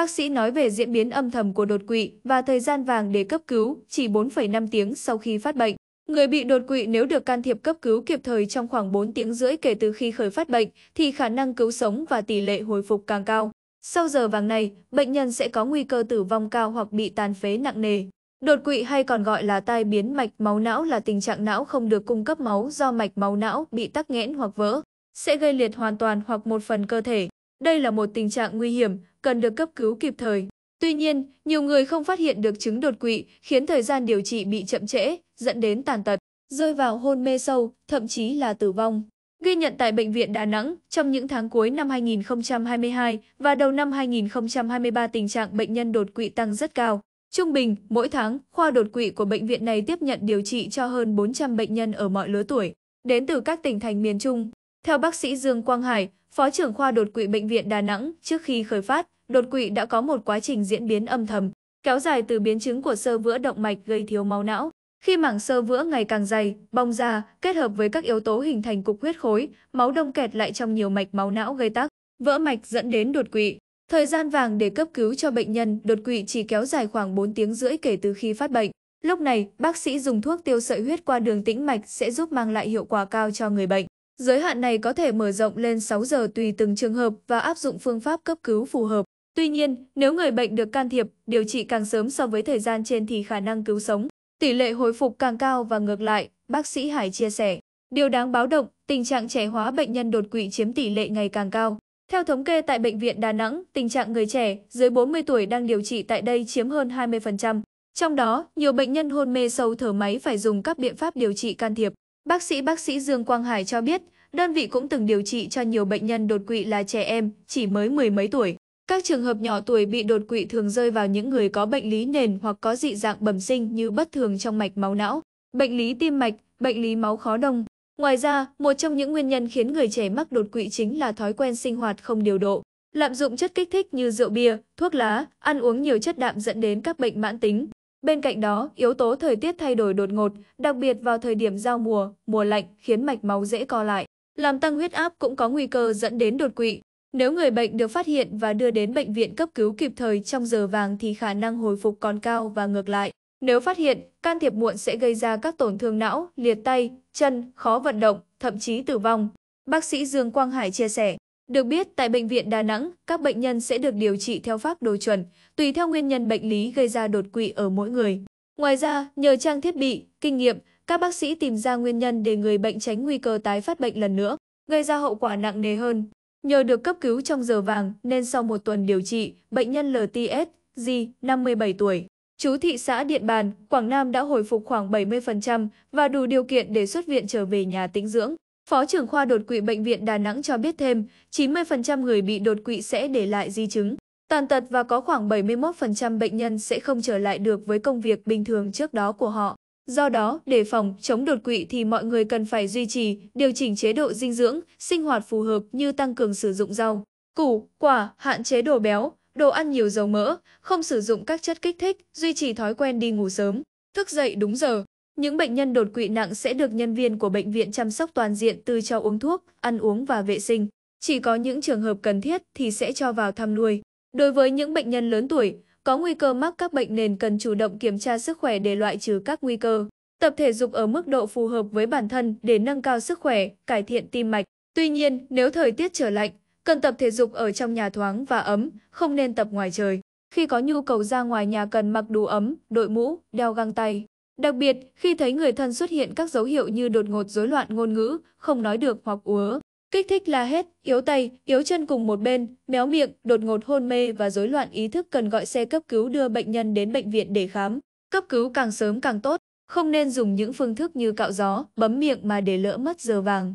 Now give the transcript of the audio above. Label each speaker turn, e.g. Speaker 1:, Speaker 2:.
Speaker 1: Bác sĩ nói về diễn biến âm thầm của đột quỵ và thời gian vàng để cấp cứu chỉ 4,5 tiếng sau khi phát bệnh. Người bị đột quỵ nếu được can thiệp cấp cứu kịp thời trong khoảng 4 tiếng rưỡi kể từ khi khởi phát bệnh thì khả năng cứu sống và tỷ lệ hồi phục càng cao. Sau giờ vàng này, bệnh nhân sẽ có nguy cơ tử vong cao hoặc bị tàn phế nặng nề. Đột quỵ hay còn gọi là tai biến mạch máu não là tình trạng não không được cung cấp máu do mạch máu não bị tắc nghẽn hoặc vỡ, sẽ gây liệt hoàn toàn hoặc một phần cơ thể. Đây là một tình trạng nguy hiểm, cần được cấp cứu kịp thời. Tuy nhiên, nhiều người không phát hiện được chứng đột quỵ, khiến thời gian điều trị bị chậm trễ, dẫn đến tàn tật, rơi vào hôn mê sâu, thậm chí là tử vong. Ghi nhận tại Bệnh viện Đà Nẵng, trong những tháng cuối năm 2022 và đầu năm 2023 tình trạng bệnh nhân đột quỵ tăng rất cao. Trung bình, mỗi tháng, khoa đột quỵ của bệnh viện này tiếp nhận điều trị cho hơn 400 bệnh nhân ở mọi lứa tuổi, đến từ các tỉnh thành miền Trung. Theo bác sĩ Dương Quang Hải, Phó trưởng khoa đột quỵ Bệnh viện Đà Nẵng trước khi khởi phát, đột quỵ đã có một quá trình diễn biến âm thầm, kéo dài từ biến chứng của sơ vữa động mạch gây thiếu máu não. Khi mảng sơ vữa ngày càng dày, bong ra, kết hợp với các yếu tố hình thành cục huyết khối, máu đông kẹt lại trong nhiều mạch máu não gây tắc, vỡ mạch dẫn đến đột quỵ. Thời gian vàng để cấp cứu cho bệnh nhân đột quỵ chỉ kéo dài khoảng 4 tiếng rưỡi kể từ khi phát bệnh. Lúc này, bác sĩ dùng thuốc tiêu sợi huyết qua đường tĩnh mạch sẽ giúp mang lại hiệu quả cao cho người bệnh. Giới hạn này có thể mở rộng lên 6 giờ tùy từng trường hợp và áp dụng phương pháp cấp cứu phù hợp. Tuy nhiên, nếu người bệnh được can thiệp, điều trị càng sớm so với thời gian trên thì khả năng cứu sống, tỷ lệ hồi phục càng cao và ngược lại, bác sĩ Hải chia sẻ. Điều đáng báo động, tình trạng trẻ hóa bệnh nhân đột quỵ chiếm tỷ lệ ngày càng cao. Theo thống kê tại Bệnh viện Đà Nẵng, tình trạng người trẻ dưới 40 tuổi đang điều trị tại đây chiếm hơn 20%. Trong đó, nhiều bệnh nhân hôn mê sâu thở máy phải dùng các biện pháp điều trị can thiệp. Bác sĩ bác sĩ Dương Quang Hải cho biết, đơn vị cũng từng điều trị cho nhiều bệnh nhân đột quỵ là trẻ em, chỉ mới mười mấy tuổi. Các trường hợp nhỏ tuổi bị đột quỵ thường rơi vào những người có bệnh lý nền hoặc có dị dạng bẩm sinh như bất thường trong mạch máu não, bệnh lý tim mạch, bệnh lý máu khó đông. Ngoài ra, một trong những nguyên nhân khiến người trẻ mắc đột quỵ chính là thói quen sinh hoạt không điều độ, lạm dụng chất kích thích như rượu bia, thuốc lá, ăn uống nhiều chất đạm dẫn đến các bệnh mãn tính. Bên cạnh đó, yếu tố thời tiết thay đổi đột ngột, đặc biệt vào thời điểm giao mùa, mùa lạnh khiến mạch máu dễ co lại, làm tăng huyết áp cũng có nguy cơ dẫn đến đột quỵ. Nếu người bệnh được phát hiện và đưa đến bệnh viện cấp cứu kịp thời trong giờ vàng thì khả năng hồi phục còn cao và ngược lại. Nếu phát hiện, can thiệp muộn sẽ gây ra các tổn thương não, liệt tay, chân, khó vận động, thậm chí tử vong. Bác sĩ Dương Quang Hải chia sẻ. Được biết, tại Bệnh viện Đà Nẵng, các bệnh nhân sẽ được điều trị theo phác đồ chuẩn, tùy theo nguyên nhân bệnh lý gây ra đột quỵ ở mỗi người. Ngoài ra, nhờ trang thiết bị, kinh nghiệm, các bác sĩ tìm ra nguyên nhân để người bệnh tránh nguy cơ tái phát bệnh lần nữa, gây ra hậu quả nặng nề hơn. Nhờ được cấp cứu trong giờ vàng nên sau một tuần điều trị, bệnh nhân LTS, G, 57 tuổi, chú thị xã Điện Bàn, Quảng Nam đã hồi phục khoảng 70% và đủ điều kiện để xuất viện trở về nhà tĩnh dưỡng. Phó trưởng khoa đột quỵ Bệnh viện Đà Nẵng cho biết thêm, 90% người bị đột quỵ sẽ để lại di chứng, tàn tật và có khoảng 71% bệnh nhân sẽ không trở lại được với công việc bình thường trước đó của họ. Do đó, để phòng chống đột quỵ thì mọi người cần phải duy trì, điều chỉnh chế độ dinh dưỡng, sinh hoạt phù hợp như tăng cường sử dụng rau, củ, quả, hạn chế đồ béo, đồ ăn nhiều dầu mỡ, không sử dụng các chất kích thích, duy trì thói quen đi ngủ sớm, thức dậy đúng giờ. Những bệnh nhân đột quỵ nặng sẽ được nhân viên của bệnh viện chăm sóc toàn diện từ cho uống thuốc, ăn uống và vệ sinh. Chỉ có những trường hợp cần thiết thì sẽ cho vào thăm nuôi. Đối với những bệnh nhân lớn tuổi, có nguy cơ mắc các bệnh nền cần chủ động kiểm tra sức khỏe để loại trừ các nguy cơ. Tập thể dục ở mức độ phù hợp với bản thân để nâng cao sức khỏe, cải thiện tim mạch. Tuy nhiên, nếu thời tiết trở lạnh, cần tập thể dục ở trong nhà thoáng và ấm, không nên tập ngoài trời. Khi có nhu cầu ra ngoài nhà cần mặc đủ ấm, đội mũ, đeo găng tay. Đặc biệt, khi thấy người thân xuất hiện các dấu hiệu như đột ngột rối loạn ngôn ngữ, không nói được hoặc uớ, kích thích la hét, yếu tay, yếu chân cùng một bên, méo miệng, đột ngột hôn mê và rối loạn ý thức cần gọi xe cấp cứu đưa bệnh nhân đến bệnh viện để khám. Cấp cứu càng sớm càng tốt, không nên dùng những phương thức như cạo gió, bấm miệng mà để lỡ mất giờ vàng.